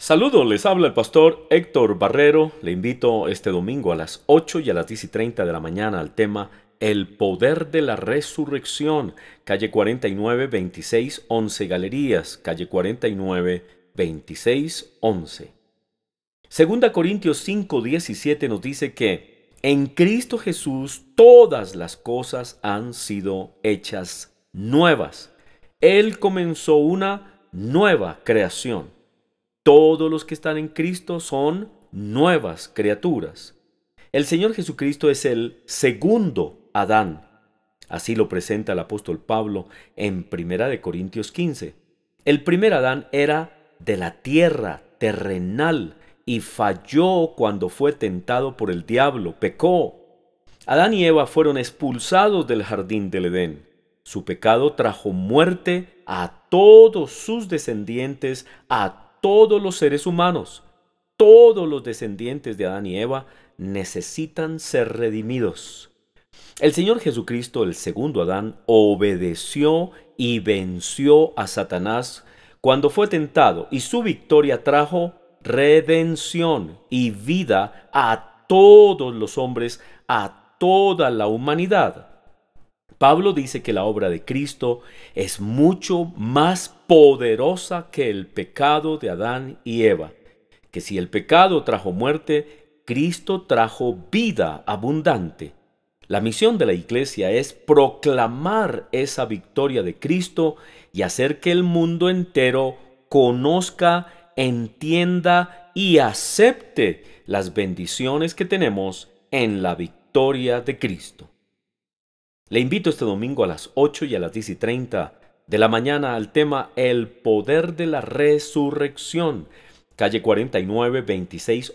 Saludos, les habla el pastor Héctor Barrero. Le invito este domingo a las 8 y a las 10 y 30 de la mañana al tema El poder de la resurrección, calle 49 26 11 Galerías, calle 49 26 11. Segunda Corintios 5 17 nos dice que en Cristo Jesús todas las cosas han sido hechas nuevas. Él comenzó una nueva creación. Todos los que están en Cristo son nuevas criaturas. El Señor Jesucristo es el segundo Adán. Así lo presenta el apóstol Pablo en Primera de Corintios 15. El primer Adán era de la tierra, terrenal, y falló cuando fue tentado por el diablo, pecó. Adán y Eva fueron expulsados del jardín del Edén. Su pecado trajo muerte a todos sus descendientes, a todos los seres humanos, todos los descendientes de Adán y Eva necesitan ser redimidos. El Señor Jesucristo, el segundo Adán, obedeció y venció a Satanás cuando fue tentado y su victoria trajo redención y vida a todos los hombres, a toda la humanidad. Pablo dice que la obra de Cristo es mucho más poderosa que el pecado de Adán y Eva, que si el pecado trajo muerte, Cristo trajo vida abundante. La misión de la Iglesia es proclamar esa victoria de Cristo y hacer que el mundo entero conozca, entienda y acepte las bendiciones que tenemos en la victoria de Cristo. Le invito este domingo a las 8 y a las 10 y 30 de la mañana al tema El poder de la resurrección. Calle 49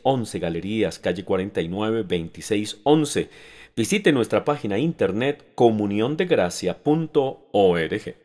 11 Galerías, calle 49 11 Visite nuestra página internet comuniondegracia.org.